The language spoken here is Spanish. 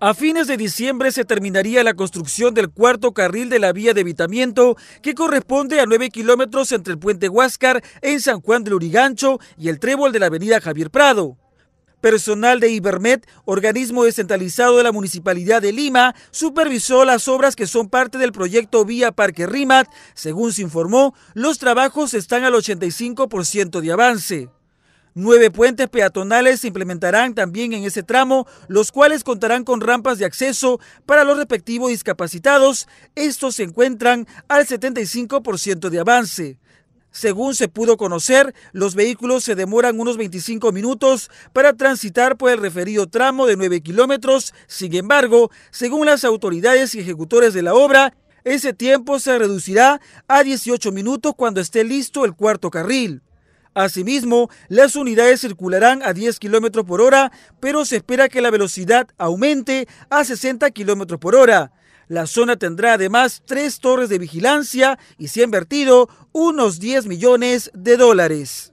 A fines de diciembre se terminaría la construcción del cuarto carril de la vía de evitamiento que corresponde a 9 kilómetros entre el puente Huáscar en San Juan del Urigancho y el trébol de la avenida Javier Prado. Personal de Ibermet, organismo descentralizado de la Municipalidad de Lima, supervisó las obras que son parte del proyecto Vía Parque Rimat. Según se informó, los trabajos están al 85% de avance. Nueve puentes peatonales se implementarán también en ese tramo, los cuales contarán con rampas de acceso para los respectivos discapacitados. Estos se encuentran al 75% de avance. Según se pudo conocer, los vehículos se demoran unos 25 minutos para transitar por el referido tramo de 9 kilómetros. Sin embargo, según las autoridades y ejecutores de la obra, ese tiempo se reducirá a 18 minutos cuando esté listo el cuarto carril. Asimismo, las unidades circularán a 10 km por hora, pero se espera que la velocidad aumente a 60 km por hora. La zona tendrá además tres torres de vigilancia y se ha invertido unos 10 millones de dólares.